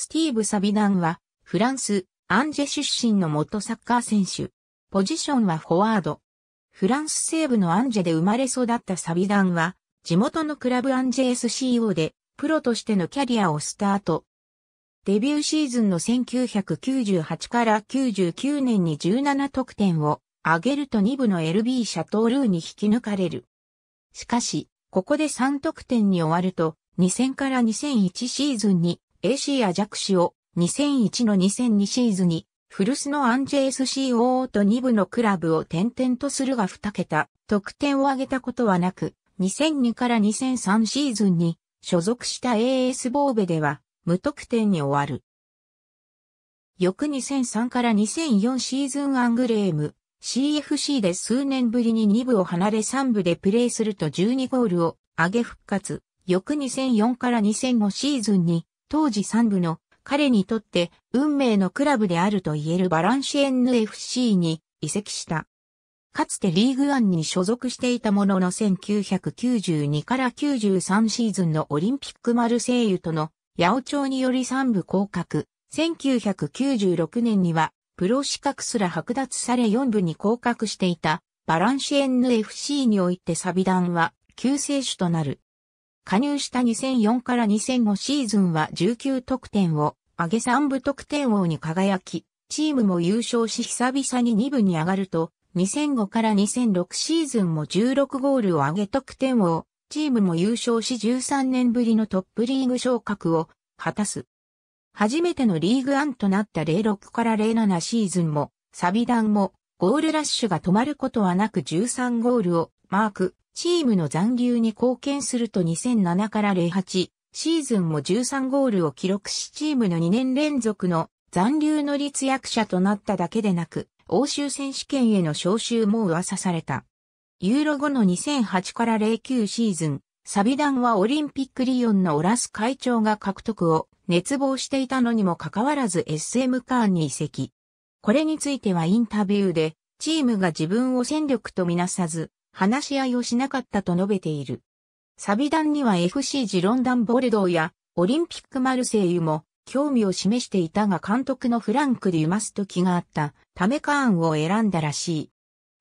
スティーブ・サビダンは、フランス、アンジェ出身の元サッカー選手。ポジションはフォワード。フランス西部のアンジェで生まれ育ったサビダンは、地元のクラブアンジェ SCO で、プロとしてのキャリアをスタート。デビューシーズンの1998から99年に17得点を上げると2部の LB シャトールーに引き抜かれる。しかし、ここで3得点に終わると、2000から2001シーズンに AC アジャクシを2001の2002シーズンに古巣のアンジェ SCOO と2部のクラブを転々とするが2桁得点を挙げたことはなく2002から2003シーズンに所属した AS ボーベでは無得点に終わる。翌2003から2004シーズンアングレーム CFC で数年ぶりに2部を離れ3部でプレーすると12ゴールを上げ復活。翌2004から2005シーズンに当時3部の彼にとって運命のクラブであると言えるバランシエンヌ FC に移籍した。かつてリーグワンに所属していたものの1992から93シーズンのオリンピックマルセイユとの八百長により3部降格。1996年にはプロ資格すら剥奪され4部に降格していたバランシエンヌ FC においてサビダンは救世主となる。加入した2004から2005シーズンは19得点を上げ3部得点王に輝き、チームも優勝し久々に2部に上がると、2005から2006シーズンも16ゴールを上げ得点王、チームも優勝し13年ぶりのトップリーグ昇格を果たす。初めてのリーグアンとなった06から07シーズンも、サビダンも、ゴールラッシュが止まることはなく13ゴールをマーク、チームの残留に貢献すると2007から08シーズンも13ゴールを記録しチームの2年連続の残留の立役者となっただけでなく、欧州選手権への招集も噂された。ユーロ後の2008から09シーズン、サビダンはオリンピックリヨンのオラス会長が獲得を熱望していたのにもかかわらず SM カーンに移籍。これについてはインタビューで、チームが自分を戦力とみなさず、話し合いをしなかったと述べている。サビダンには FC ジロンダンボルドーやオリンピックマルセイユも興味を示していたが監督のフランク・デュマスと気があったためカーンを選んだらしい。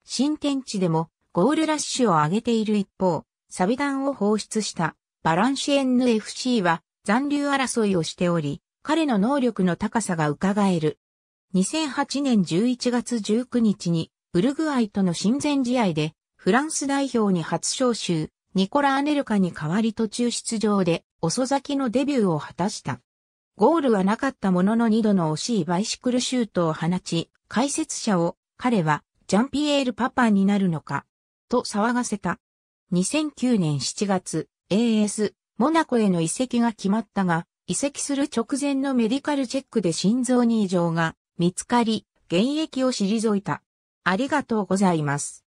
新天地でもゴールラッシュを上げている一方、サビダンを放出したバランシエンヌ FC は残留争いをしており、彼の能力の高さが伺える。2008年11月19日にウルグアイとの親善試合でフランス代表に初招集、ニコラ・アネルカに代わり途中出場で遅咲きのデビューを果たした。ゴールはなかったものの二度の惜しいバイシクルシュートを放ち、解説者を彼はジャンピエール・パパになるのか、と騒がせた。2009年7月、AS、モナコへの移籍が決まったが、移籍する直前のメディカルチェックで心臓に異常が見つかり、現役を退いた。ありがとうございます。